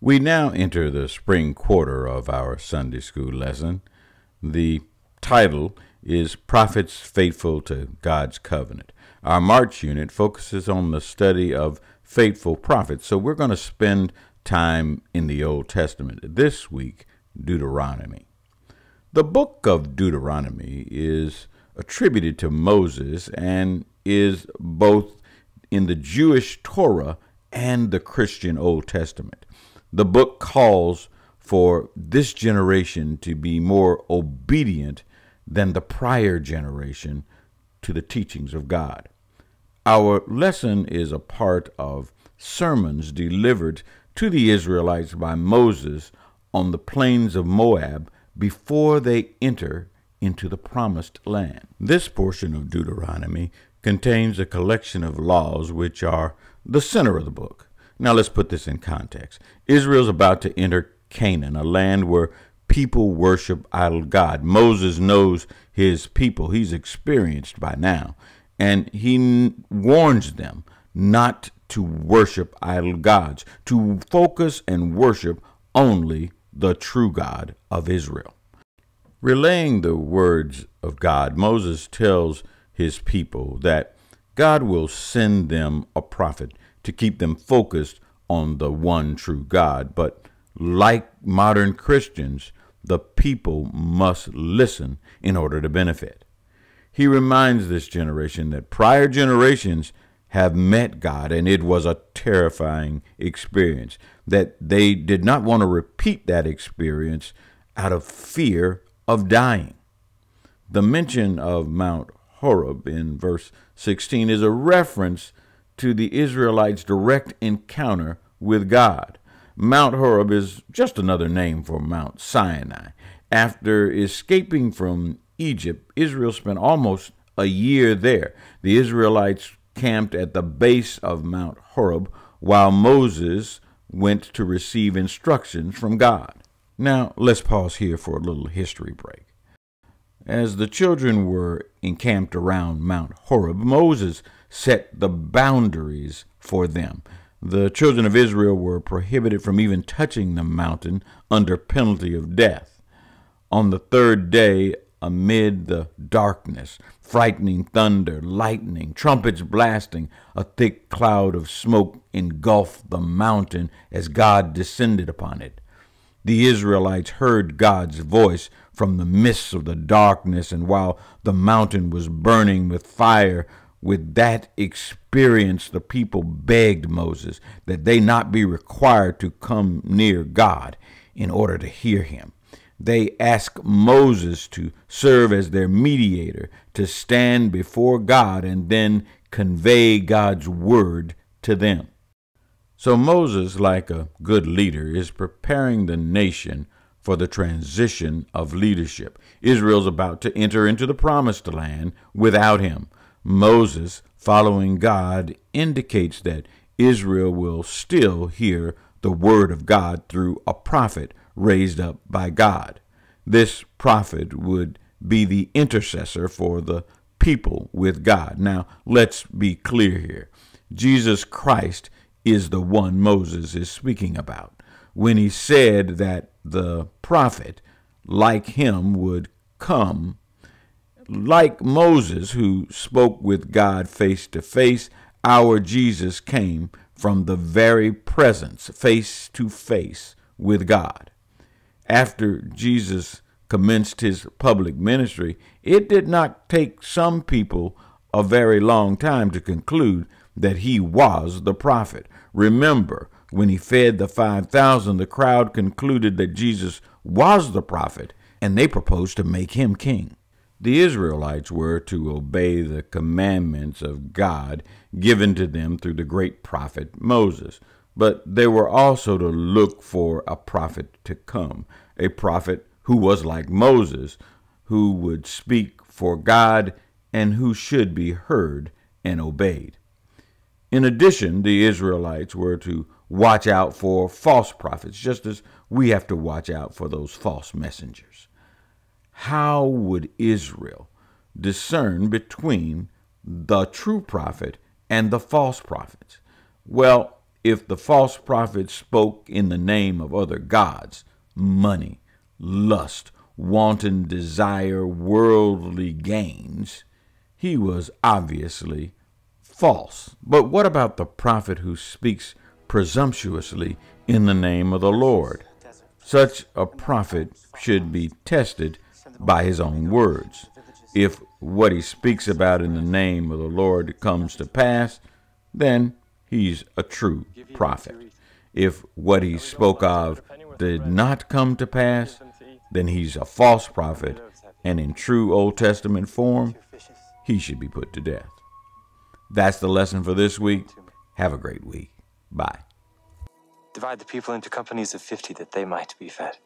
We now enter the spring quarter of our Sunday school lesson. The title is Prophets Faithful to God's Covenant. Our March unit focuses on the study of faithful prophets, so we're going to spend time in the Old Testament. This week, Deuteronomy. The book of Deuteronomy is attributed to Moses and is both in the Jewish Torah and the Christian Old Testament the book calls for this generation to be more obedient than the prior generation to the teachings of God. Our lesson is a part of sermons delivered to the Israelites by Moses on the plains of Moab before they enter into the promised land. This portion of Deuteronomy contains a collection of laws which are the center of the book. Now let's put this in context. Israel's about to enter Canaan, a land where people worship idol God. Moses knows his people. He's experienced by now. And he warns them not to worship idol gods, to focus and worship only the true God of Israel. Relaying the words of God, Moses tells his people that God will send them a prophet to keep them focused on the one true God. But like modern Christians, the people must listen in order to benefit. He reminds this generation that prior generations have met God and it was a terrifying experience, that they did not want to repeat that experience out of fear of dying. The mention of Mount Horeb in verse 16 is a reference to the Israelites' direct encounter with God. Mount Horeb is just another name for Mount Sinai. After escaping from Egypt, Israel spent almost a year there. The Israelites camped at the base of Mount Horeb while Moses went to receive instructions from God. Now, let's pause here for a little history break. As the children were encamped around Mount Horeb, Moses set the boundaries for them. The children of Israel were prohibited from even touching the mountain under penalty of death. On the third day, amid the darkness, frightening thunder, lightning, trumpets blasting, a thick cloud of smoke engulfed the mountain as God descended upon it. The Israelites heard God's voice from the midst of the darkness, and while the mountain was burning with fire, with that experience, the people begged Moses that they not be required to come near God in order to hear him. They asked Moses to serve as their mediator, to stand before God and then convey God's word to them. So Moses, like a good leader, is preparing the nation for the transition of leadership. Israel's about to enter into the promised land without him. Moses following God indicates that Israel will still hear the word of God through a prophet raised up by God. This prophet would be the intercessor for the people with God. Now, let's be clear here. Jesus Christ is the one Moses is speaking about when he said that the prophet, like him, would come like Moses, who spoke with God face to face, our Jesus came from the very presence, face to face with God. After Jesus commenced his public ministry, it did not take some people a very long time to conclude that he was the prophet. Remember, when he fed the 5,000, the crowd concluded that Jesus was the prophet, and they proposed to make him king the Israelites were to obey the commandments of God given to them through the great prophet Moses. But they were also to look for a prophet to come, a prophet who was like Moses, who would speak for God and who should be heard and obeyed. In addition, the Israelites were to watch out for false prophets, just as we have to watch out for those false messengers how would Israel discern between the true prophet and the false prophets? Well, if the false prophet spoke in the name of other gods, money, lust, wanton desire, worldly gains, he was obviously false. But what about the prophet who speaks presumptuously in the name of the Lord? Such a prophet should be tested by his own words. If what he speaks about in the name of the Lord comes to pass, then he's a true prophet. If what he spoke of did not come to pass, then he's a false prophet, and in true Old Testament form, he should be put to death. That's the lesson for this week. Have a great week. Bye. Divide the people into companies of 50 that they might be fed.